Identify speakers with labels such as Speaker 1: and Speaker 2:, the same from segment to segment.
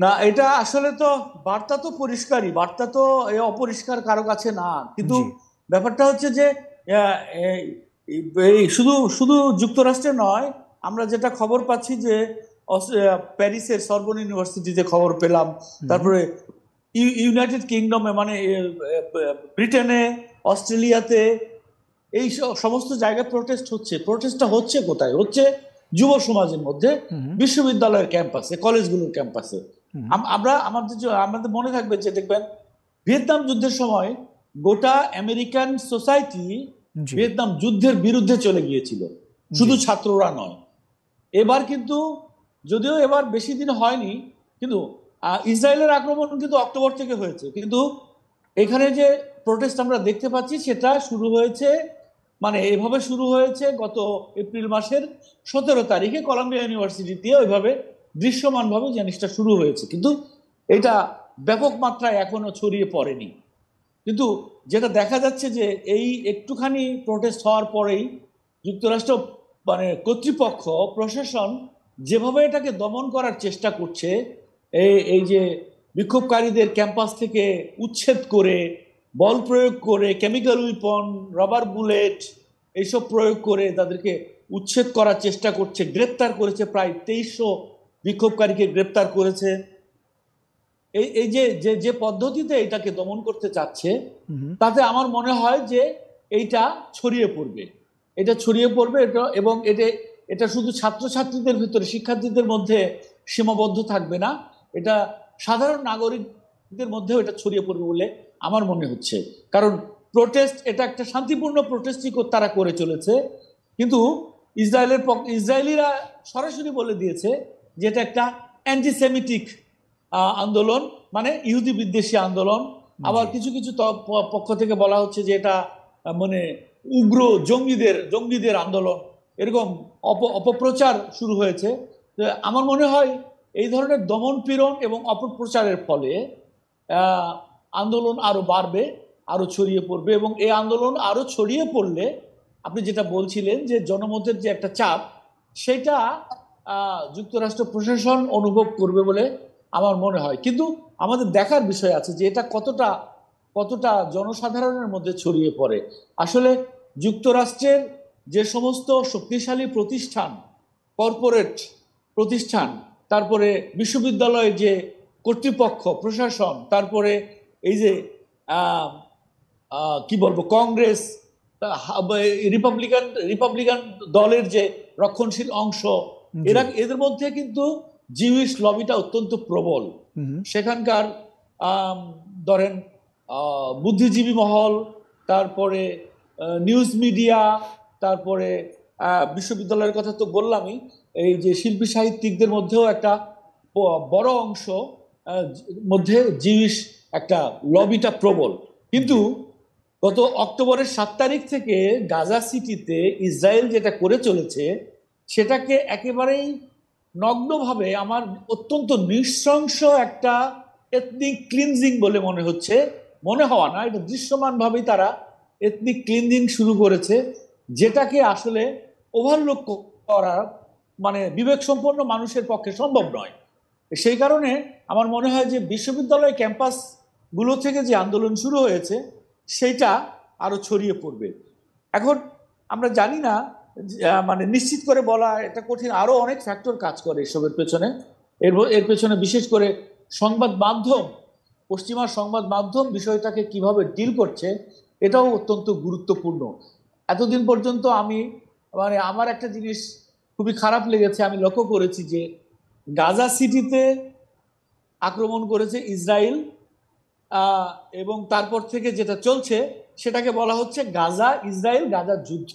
Speaker 1: না এটা আসলে তো বার্তা তো পরিষ্কারই বার্তা তো অপরিষ্কার কারো কাছে না কিন্তু ব্যাপারটা হচ্ছে যে এই শুধু শুধু যুক্তরাষ্ট্রে নয় আমরা যেটা খবর পাচ্ছি যে প্যারিসের সর্বন ইউনিভার্সিটিতে খবর পেলাম তারপরে ইউনাইটেড কিংডমে মানে ব্রিটেনে অস্ট্রেলিয়াতে এই সমস্ত জায়গায় প্রোটেস্ট হচ্ছে প্রোটেস্টটা হচ্ছে কোথায় হচ্ছে যুব সমাজের মধ্যে বিশ্ববিদ্যালয়ের ক্যাম্পাসে কলেজগুলোর ক্যাম্পাসে আমরা আমাদের আমাদের মনে থাকবে যে দেখবেন ভিয়েতনাম যুদ্ধের সময় গোটা আমেরিকান সোসাইটি ভিয়েতনাম যুদ্ধের বিরুদ্ধে চলে গিয়েছিল শুধু ছাত্ররা নয় এবার কিন্তু যদিও এবার বেশি দিন হয়নি কিন্তু ইসরায়েলের আক্রমণ কিন্তু অক্টোবর থেকে হয়েছে কিন্তু এখানে যে প্রোটেস্ট আমরা দেখতে পাচ্ছি সেটা শুরু হয়েছে মানে এভাবে শুরু হয়েছে গত এপ্রিল মাসের সতেরো তারিখে কলাম্বিয়া ইউনিভার্সিটি দিয়ে ওইভাবে দৃশ্যমানভাবে জিনিসটা শুরু হয়েছে কিন্তু এটা ব্যাপক মাত্রায় এখনও ছড়িয়ে পড়েনি কিন্তু যেটা দেখা যাচ্ছে যে এই একটুখানি প্রোটেস্ট হওয়ার পরেই যুক্তরাষ্ট্র মানে কর্তৃপক্ষ প্রশাসন যেভাবে এটাকে দমন করার চেষ্টা করছে এই এই যে বিক্ষোভকারীদের ক্যাম্পাস থেকে উচ্ছেদ করে বল প্রয়োগ করে কেমিক্যাল উইপন রাবার বুলেট এইসব প্রয়োগ করে তাদেরকে উচ্ছেদ করার চেষ্টা করছে গ্রেপ্তার করেছে প্রায় তেইশশো বিক্ষোভকারীকে গ্রেপ্তার করেছে এই এই যে যে যে পদ্ধতিতে এটাকে দমন করতে চাচ্ছে তাতে আমার মনে হয় যে এইটা ছড়িয়ে পড়বে এটা ছড়িয়ে পড়বে এটা এবং এটা এটা শুধু ছাত্রছাত্রীদের ভিতরে শিক্ষার্থীদের মধ্যে সীমাবদ্ধ থাকবে না এটা সাধারণ নাগরিকদের মধ্যেও এটা ছড়িয়ে পড়বে বলে আমার মনে হচ্ছে কারণ প্রোটেস্ট এটা একটা শান্তিপূর্ণ প্রোটেস্টই তারা করে চলেছে কিন্তু ইসরায়েলের পক্ষ ইসরায়েলিরা সরাসরি বলে দিয়েছে যেটা একটা অ্যান্টিসেমিটিক আন্দোলন মানে ইহুদি বিদ্বেষী আন্দোলন আবার কিছু কিছু পক্ষ থেকে বলা হচ্ছে যে এটা মানে উগ্র জঙ্গিদের জঙ্গিদের আন্দোলন এরকম অপ অপপ্রচার শুরু হয়েছে আমার মনে হয় এই ধরনের দমন পীড়ন এবং অপপ্রচারের ফলে আন্দোলন আরও বাড়বে আরও ছড়িয়ে পড়বে এবং এই আন্দোলন আরও ছড়িয়ে পড়লে আপনি যেটা বলছিলেন যে জনমতের যে একটা চাপ সেটা যুক্তরাষ্ট্র প্রশাসন অনুভব করবে বলে আমার মনে হয় কিন্তু আমাদের দেখার বিষয় আছে যে এটা কতটা কতটা জনসাধারণের মধ্যে ছড়িয়ে পড়ে আসলে যুক্তরাষ্ট্রের যে সমস্ত শক্তিশালী প্রতিষ্ঠান কর্পোরেট প্রতিষ্ঠান তারপরে বিশ্ববিদ্যালয়ের যে কর্তৃপক্ষ প্রশাসন তারপরে এই যে কি বলবো কংগ্রেস রিপাবলিকান রিপাবলিকান দলের যে রক্ষণশীল অংশ এরা এদের মধ্যে কিন্তু জিউইশ লবিটা অত্যন্ত প্রবল সেখানকার ধরেন বুদ্ধিজীবী মহল তারপরে নিউজ মিডিয়া তারপরে বিশ্ববিদ্যালয়ের কথা তো বললামই এই যে শিল্পী সাহিত্যিকদের মধ্যেও একটা বড় অংশ মধ্যে জিউইস একটা লবিটা প্রবল কিন্তু গত অক্টোবরের সাত তারিখ থেকে গাজা সিটিতে ইসরায়েল যেটা করে চলেছে সেটাকে একেবারেই নগ্নভাবে আমার অত্যন্ত নৃশংস একটা এথনিক ক্লিনজিং বলে মনে হচ্ছে মনে হওয়া না এটা দৃশ্যমানভাবেই তারা এথনিক ক্লিনজিং শুরু করেছে যেটাকে আসলে ওভারলুক করা মানে বিবেক সম্পন্ন মানুষের পক্ষে সম্ভব নয় সেই কারণে আমার মনে হয় যে বিশ্ববিদ্যালয় ক্যাম্পাসগুলো থেকে যে আন্দোলন শুরু হয়েছে সেইটা আরও ছড়িয়ে পড়বে এখন আমরা জানি না মানে নিশ্চিত করে বলা এটা কঠিন আরও অনেক ফ্যাক্টর কাজ করে এসবের পেছনে এর এর পেছনে বিশেষ করে সংবাদ মাধ্যম পশ্চিমা সংবাদ মাধ্যম বিষয়টাকে কিভাবে ডিল করছে এটাও অত্যন্ত গুরুত্বপূর্ণ এতদিন পর্যন্ত আমি মানে আমার একটা জিনিস খুবই খারাপ লেগেছে আমি লক্ষ্য করেছি যে গাজা সিটিতে আক্রমণ করেছে ইসরায়েল এবং তারপর থেকে যেটা চলছে সেটাকে বলা হচ্ছে গাজা ইসরায়েল গাজা যুদ্ধ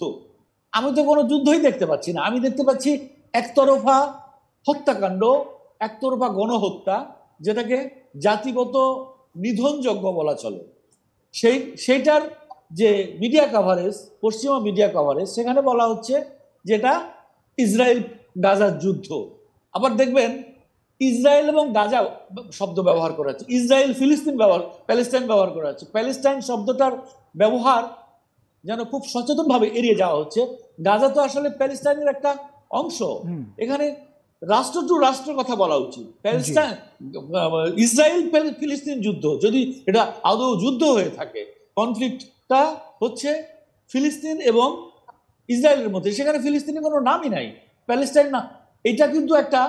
Speaker 1: আমি তো কোনো যুদ্ধই দেখতে পাচ্ছি না আমি দেখতে পাচ্ছি একতরফা হত্যাকাণ্ড একতরফা গণহত্যা যেটাকে জাতিগত নিধনযোগ্য বলা চলে সেই সেইটার যে মিডিয়া কাভারেজ পশ্চিমা মিডিয়া কাভারেজ সেখানে বলা হচ্ছে যেটা ইসরায়েল গাজার যুদ্ধ আবার দেখবেন ইসরায়েল এবং গাজা শব্দ ব্যবহার করা হচ্ছে ইসরায়েল ফিলিস্তিন ব্যবহার প্যালেস্টাইন ব্যবহার করা হচ্ছে প্যালেস্টাইন শব্দটার ব্যবহার যেন খুব সচেতনভাবে এড়িয়ে যাওয়া হচ্ছে গাজা তো আসলে প্যালেস্টাইনের একটা অংশ এখানে রাষ্ট্র টু রাষ্ট্রের কথা বলা উচিত প্যালেস্টাইন ইসরায়েল ফিলিস্তিন যুদ্ধ যদি এটা আদৌ যুদ্ধ হয়ে থাকে কনফ্লিক্টটা হচ্ছে ফিলিস্তিন এবং ইসরায়েলের মধ্যে সেখানে ফিলিস্তিনের কোনো নামই নাই প্যালেস্টাইন না এটা কিন্তু একটা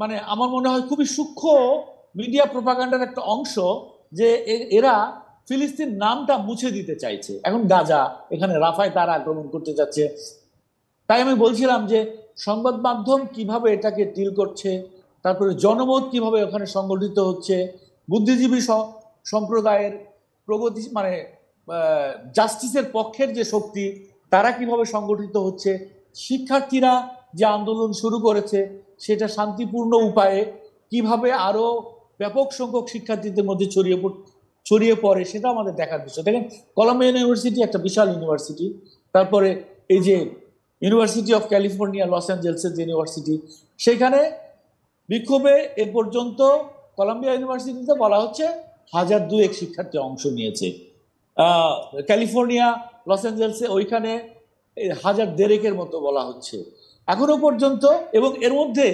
Speaker 1: মানে আমার মনে হয় খুবই সূক্ষ্ম মিডিয়া প্রোপাগান্ডার একটা অংশ যে এরা ফিলিস্তিন নামটা মুছে দিতে চাইছে এখন গাজা এখানে রাফায় তারা আক্রমণ করতে যাচ্ছে তাই আমি বলছিলাম যে সংবাদ মাধ্যম কিভাবে এটাকে ডিল করছে তারপরে জনমত কিভাবে ওখানে সংগঠিত হচ্ছে বুদ্ধিজীবী সম্প্রদায়ের প্রগতি মানে জাস্টিসের পক্ষের যে শক্তি তারা কিভাবে সংগঠিত হচ্ছে শিক্ষার্থীরা যে আন্দোলন শুরু করেছে সেটা শান্তিপূর্ণ উপায়ে কিভাবে আরও ব্যাপক সংখ্যক শিক্ষার্থীদের মধ্যে ছড়িয়ে পড়ছে ছড়িয়ে পড়ে সেটা আমাদের দেখার বিষয় দেখেন কলম্বিয়া ইউনিভার্সিটি একটা বিশাল ইউনিভার্সিটি তারপরে এই যে ইউনিভার্সিটি অফ ক্যালিফোর্নিয়া লস অ্যাঞ্জেলসের যে ইউনিভার্সিটি সেখানে বিক্ষোভে এ পর্যন্ত কলম্বিয়া ইউনিভার্সিটিতে বলা হচ্ছে হাজার দুয়েক শিক্ষার্থী অংশ নিয়েছে ক্যালিফোর্নিয়া লস অ্যাঞ্জেলসে ওইখানে হাজার দেড়েকের মতো বলা হচ্ছে এখনো পর্যন্ত এবং এর মধ্যে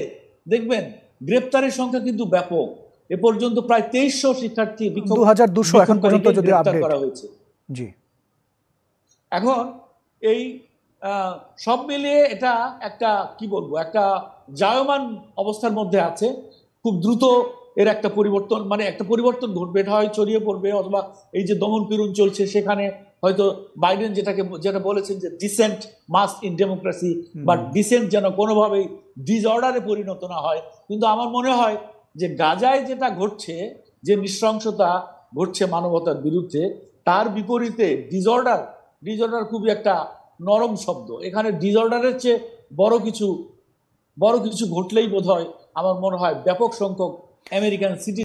Speaker 1: দেখবেন গ্রেপ্তারের সংখ্যা কিন্তু ব্যাপক এ পর্যন্ত প্রায় তেইশশো শিক্ষার্থী দু হাজার দুশো এখন পর্যন্ত যদি করা হয়েছে জি এখন এই সব মিলিয়ে এটা একটা কি বলবো একটা জায়মান অবস্থার মধ্যে আছে খুব দ্রুত এর একটা পরিবর্তন মানে একটা পরিবর্তন ঘটবে এটা হয় ছড়িয়ে পড়বে অথবা এই যে দমন পীড়ন চলছে সেখানে হয়তো বাইডেন যেটাকে যেটা বলেছেন যে ডিসেন্ট মাস্ট ইন ডেমোক্রেসি বা ডিসেন্ট যেন কোনোভাবেই ডিজঅর্ডারে পরিণত না হয় কিন্তু আমার মনে হয় যে গাজায় যেটা ঘটছে যে নৃশংসতা ঘটছে মানবতার বিরুদ্ধে তার বিপরীতে ডিজর্ডার ডিজর্ডার খুবই একটা নরম শব্দ এখানে ডিজর্ডারের চেয়ে বড় কিছু বড় কিছু ঘটলেই বোধ হয় আমার মনে হয় ব্যাপক সংখ্যক আমেরিকান সিটি